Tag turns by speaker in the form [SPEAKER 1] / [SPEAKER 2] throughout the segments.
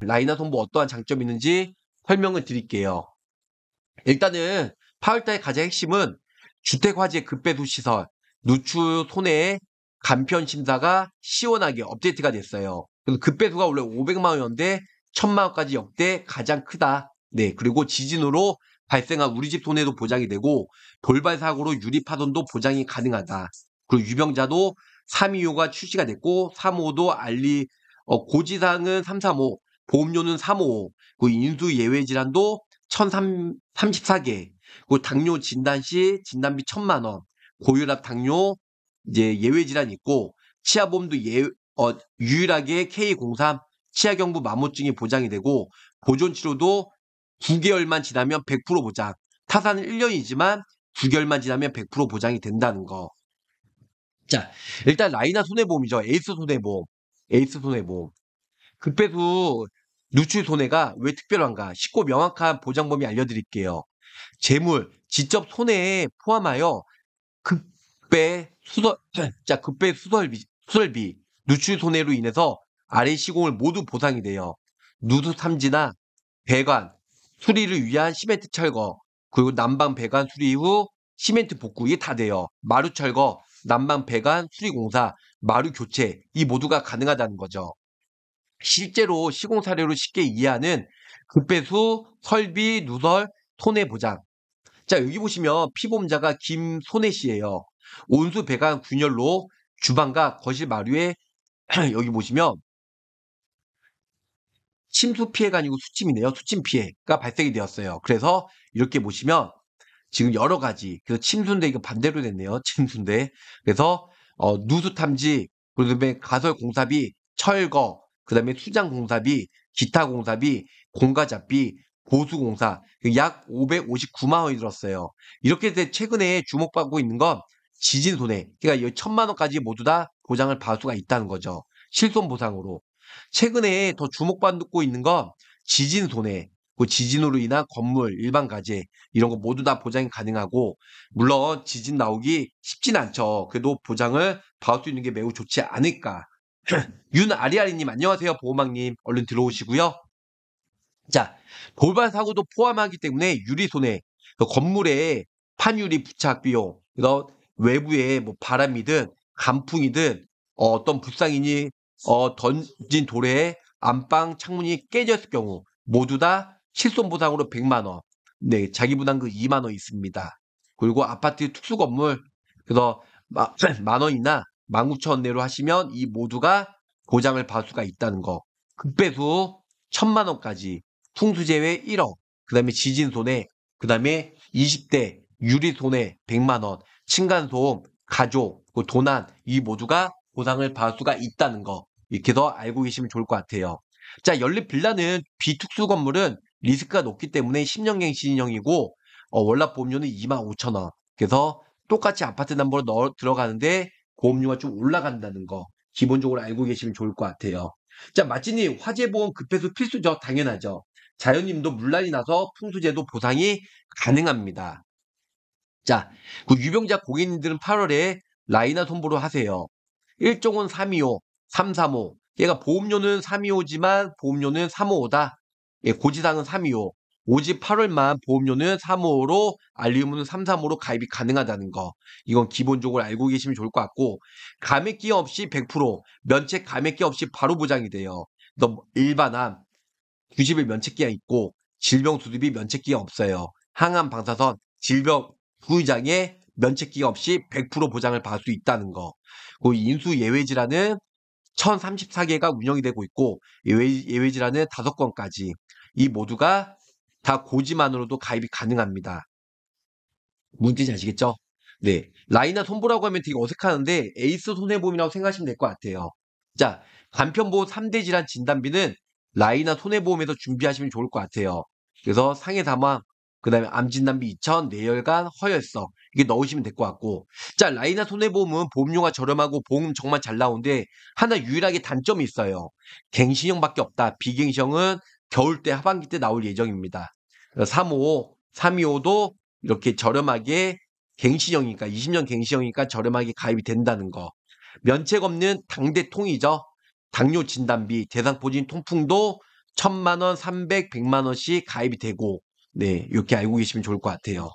[SPEAKER 1] 라이나웃 홍보 어떠한 장점이 있는지 설명을 드릴게요. 일단은 파월달의 가장 핵심은 주택화재 급배수 시설, 누추 손해 간편 심사가 시원하게 업데이트가 됐어요. 그래서 급배수가 원래 500만 원이었는데 1000만 원까지 역대 가장 크다. 네, 그리고 지진으로 발생한 우리 집 손해도 보장이 되고 돌발 사고로 유리 파손도 보장이 가능하다. 그리고 유병자도 325가 출시가 됐고 3 5도 알리 어, 고지상은 335, 보험료는 3호, 그 인수 예외 질환도 1,034개, 그 당뇨 진단 시 진단비 1,000만 원, 고혈압 당뇨 이제 예외 질환 있고 치아보험도 예 어, 유일하게 K03 치아경부 마모증이 보장이 되고 보존 치료도 9개월만 지나면 100% 보장. 타산은 1년이지만 9개월만 지나면 100% 보장이 된다는 거. 자, 일단 라이나 손해보험이죠. 에이스 손해보험. 에이스 손해보험. 급배수 누출 손해가 왜 특별한가 쉽고 명확한 보장 범위 알려드릴게요. 재물, 직접 손해에 포함하여 급배 수설, 자, 급배 수설비, 수설비, 누출 손해로 인해서 아래 시공을 모두 보상이 되어 누수 탐지나 배관, 수리를 위한 시멘트 철거, 그리고 난방 배관 수리 후 시멘트 복구 이게 다 돼요. 마루 철거, 난방 배관 수리 공사, 마루 교체 이 모두가 가능하다는 거죠. 실제로 시공 사례로 쉽게 이해하는 급배수, 설비, 누설, 손해보장. 자, 여기 보시면 피보험자가 김손해 씨예요. 온수 배관 군열로 주방과 거실 마루에 여기 보시면 침수 피해가 아니고 수침이네요. 수침 피해가 발생이 되었어요. 그래서 이렇게 보시면 지금 여러 가지 그래서 침수인데 이거 반대로 됐네요. 침수인데 그래서 어, 누수 탐지 그다음에 가설 공사비 철거 그 다음에 수장 공사비, 기타 공사비, 공가잡비 보수공사 그 약 559만 원이 들었어요. 이렇게 돼 최근에 주목받고 있는 건 지진 손해 그러니까 이 천만 원까지 모두 다 보장을 받을 수가 있다는 거죠. 실손 보상으로 최근에 더 주목받고 있는 건 지진 손해 그 지진으로 인한 건물, 일반 가재 이런 거 모두 다 보장이 가능하고 물론 지진 나오기 쉽진 않죠. 그래도 보장을 받을 수 있는 게 매우 좋지 않을까 윤아리아리님 안녕하세요 보호막님 얼른 들어오시고요. 자 돌발 사고도 포함하기 때문에 유리 손해, 그 건물에 판유리 부착 비용, 그래서 외부에뭐 바람이든 간풍이든 어, 떤 불상이니 어, 던진 돌에 안방 창문이 깨졌을 경우 모두 다 실손 보상으로 100만 원, 네 자기 부담금 2만 그 원 있습니다. 그리고 아파트 특수 건물 그래서 마, 만 원이나 19,000원 내로 하시면 이 모두가 보장을 받을 수가 있다는 거. 급배수 1 0 0 0만 원까지, 풍수 제외 1억, 그 다음에 지진 손해, 그 다음에 20대 유리 손해 100만 원, 층간 소음, 가족, 도난 이 모두가 보상을 받을 수가 있다는 거. 이렇게 더 알고 계시면 좋을 것 같아요. 자, 연립 빌라는 비특수 건물은 리스크가 높기 때문에 10년갱 신형이고 어, 월납 보험료는 2 5 0 0 0 원. 그래서 똑같이 아파트 담보로 넣어 들어가는데 보험료가 좀 올라간다는 거 기본적으로 알고 계시면 좋을 것 같아요. 자, 마치님 화재보험 급해서 필수죠. 당연하죠. 자연님도 물난이 나서 풍수제도 보상이 가능합니다. 자, 그 유병자 고객님들은 8월에 라이나 선보로 하세요. 1종은 325, 335. 얘가 보험료는 325지만 보험료는 355다. 예, 고지상은 325. 오직 8월만 보험료는 3호로 알리움은 335로 가입이 가능하다는 거. 이건 기본적으로 알고 계시면 좋을 것 같고 감액기 없이 100% 면책 감액기 없이 바로 보장이 돼요. 너 일반암 90일 면책기한 있고 질병 수습이 면책기한 없어요. 항암 방사선 질병 부의장에 면책기 없이 100% 보장을 받을 수 있다는 거. 그 인수 예외 질환은 1034개가 운영이 되고 있고 예외, 예외 질환은 5건까지 이 모두가 다 고지만으로도 가입이 가능합니다. 문제인지 아시겠죠? 네. 라이나 손보라고 하면 되게 어색하는데 에이스 손해보험이라고 생각하시면 될 것 같아요. 자, 간편보호 3대 질환 진단비는 라이나 손해보험에서 준비하시면 좋을 것 같아요. 그래서 상해 사망, 그 다음에 암진단비 2천, 내열관 허혈성 이게 넣으시면 될 것 같고 자 라이나 손해보험은 보험료가 저렴하고 보험 정말 잘 나오는데 하나 유일하게 단점이 있어요. 갱신형밖에 없다. 비갱신형은 겨울 때 하반기 때 나올 예정입니다. 355, 325도 이렇게 저렴하게 갱신형이니까 20년 갱신형이니까 저렴하게 가입이 된다는 거. 면책 없는 당대통이죠. 당뇨 진단비, 대상포진 통풍도 1 0 0 0만 원, 300, 1 0 0만 원씩 가입이 되고 네 이렇게 알고 계시면 좋을 것 같아요.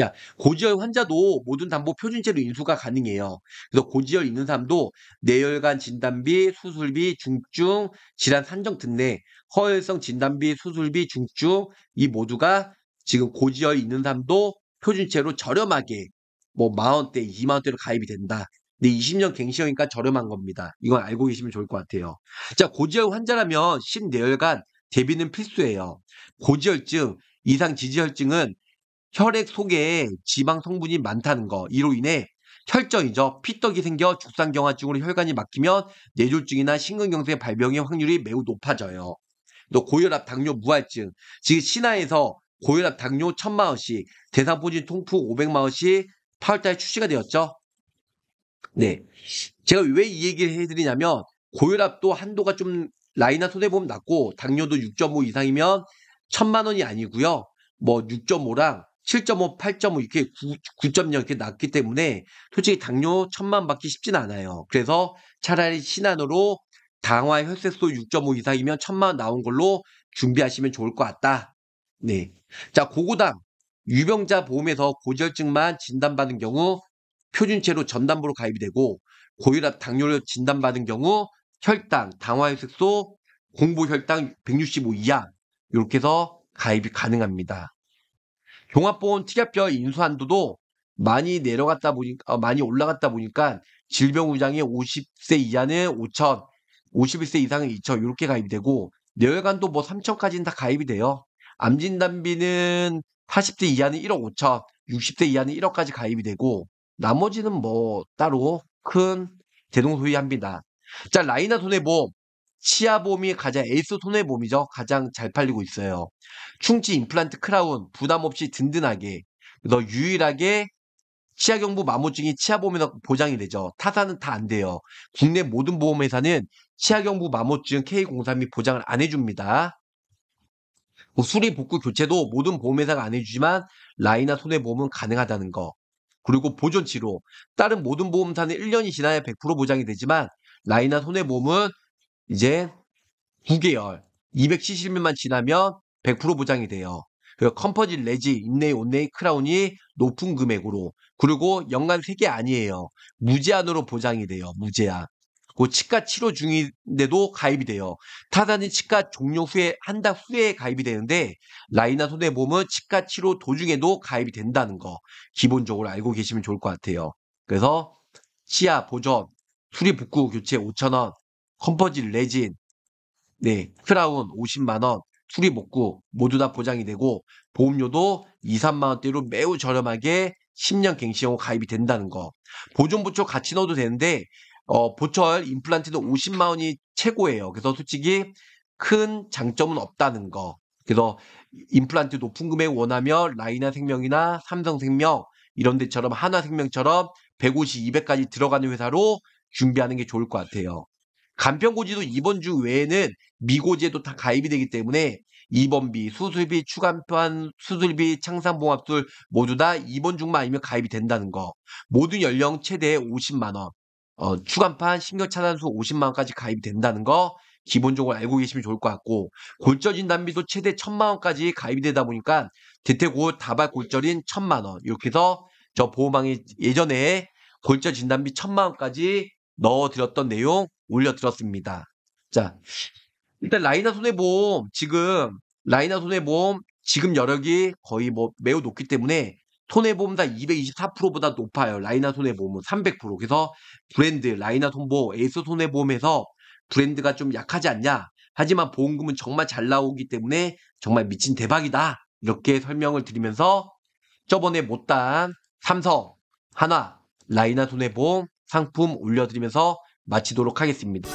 [SPEAKER 1] 자, 고지혈 환자도 모든 담보 표준체로 인수가 가능해요. 그래서 고지혈 있는 사람도 뇌혈관 진단비, 수술비, 중증, 질환 산정 등내 허혈성 진단비, 수술비, 중증 이 모두가 지금 고지혈 있는 사람도 표준체로 저렴하게 뭐 만원대, 2만원대로 가입이 된다. 근데 20년 갱신형이니까 저렴한 겁니다. 이건 알고 계시면 좋을 것 같아요. 자, 고지혈 환자라면 심뇌혈관 대비는 필수예요. 고지혈증, 이상 지지혈증은 혈액 속에 지방 성분이 많다는 거 이로 인해 혈정이죠 피떡이 생겨 죽상경화증으로 혈관이 막히면 뇌졸중이나 심근경색 발병의 확률이 매우 높아져요. 또 고혈압, 당뇨, 무할증. 즉 신화에서 고혈압, 당뇨 1000만원씩, 대상포진 통풍 500만원씩 8월달에 출시가 되었죠. 네. 제가 왜 이 얘기를 해드리냐면 고혈압도 한도가 좀 라이나 손해보험 낮고 당뇨도 6.5 이상이면 1000만원이 아니고요. 뭐 6.5랑 7.5, 8.5 이렇게 9, 9.0 이렇게 낮기 때문에 솔직히 당뇨 천만 받기 쉽진 않아요. 그래서 차라리 신안으로 당화 혈색소 6.5 이상이면 천만 나온 걸로 준비하시면 좋을 것 같다. 네. 자, 고고당. 유병자 보험에서 고지혈증만 진단받은 경우 표준체로 전담부로 가입이 되고 고혈압 당뇨를 진단받은 경우 혈당, 당화혈색소, 공보혈당 165 이하 이렇게 해서 가입이 가능합니다. 종합보험 특약별 인수한도도 많이 내려갔다 보니까 어, 많이 올라갔다 보니까 질병의장이 50세 이하는 5천, 51세 이상은 2천 이렇게 가입이 되고 뇌혈관도 뭐 3천까지는 다 가입이 돼요. 암진단비는 4 0세 이하는 1억 5천, 6 0세 이하는 1억까지 가입이 되고 나머지는 뭐 따로 큰 대동소이합니다. 자 라이나 손해보험 치아봄이 가장 에이스 손해봄이죠. 가장 잘 팔리고 있어요. 충치 임플란트 크라운 부담 없이 든든하게 너 유일하게 치아경부 마모증이 치아보험에서 보장이 되죠. 타사는 다 안 돼요. 국내 모든 보험회사는 치아경부 마모증 K03이 보장을 안 해줍니다. 뭐 수리 복구 교체도 모든 보험회사가 안 해주지만 라이나 손해보험은 가능하다는 거. 그리고 보존치료. 다른 모든 보험사는 1년이 지나야 100% 보장이 되지만 라이나 손해보험은 이제 9개월 270일만 지나면 100% 보장이 돼요. 그 컴퍼질 레지, 인레이, 온레이, 크라운이 높은 금액으로 그리고 연간 3개 아니에요. 무제한으로 보장이 돼요. 무제한. 그 치과 치료 중인데도 가입이 돼요. 타단이 치과 종료 후에 한 달 후에 가입이 되는데 라이나 손해보험은 치과 치료 도중에도 가입이 된다는 거 기본적으로 알고 계시면 좋을 것 같아요. 그래서 치아 보존, 수리 복구 교체 5천원 컴퍼질 레진, 네, 크라운 50만원, 수리복구 모두 다 보장이 되고 보험료도 2, 3만원대로 매우 저렴하게 10년 갱신형 가입이 된다는 거. 보존보초 같이 넣어도 되는데 어, 보철 임플란트도 50만원이 최고예요. 그래서 솔직히 큰 장점은 없다는 거. 그래서 임플란트 높은 금액 원하면 라이나 생명이나 삼성생명 이런 데처럼 하나생명처럼 150, 200까지 들어가는 회사로 준비하는 게 좋을 것 같아요. 간편고지도 이번 주 외에는 미고지에도 다 가입이 되기 때문에 입원비, 수술비, 추간판, 수술비, 창산봉합술 모두 다 이번 주만 이면 가입이 된다는 거. 모든 연령 최대 50만 원. 어, 추간판 신경차단수 50만 원까지 가입이 된다는 거. 기본적으로 알고 계시면 좋을 것 같고 골절 진단비도 최대 1000만 원까지 가입이 되다 보니까 대퇴골 다발 골절인 1000만 원. 이렇게 해서 저 보호망이 예전에 골절 진단비 1000만 원까지 넣어드렸던 내용 올려드렸습니다. 자, 일단 라이나 손해보험 지금 라이나 손해보험 지금 여력이 거의 뭐 매우 높기 때문에 손해보험사 224%보다 높아요. 라이나 손해보험은 300%. 그래서 브랜드 라이나 손보 에이스 손해보험에서 브랜드가 좀 약하지 않냐. 하지만 보험금은 정말 잘 나오기 때문에 정말 미친 대박이다. 이렇게 설명을 드리면서 저번에 못한 삼성, 하나, 라이나 손해보험 상품 올려드리면서 마치도록 하겠습니다.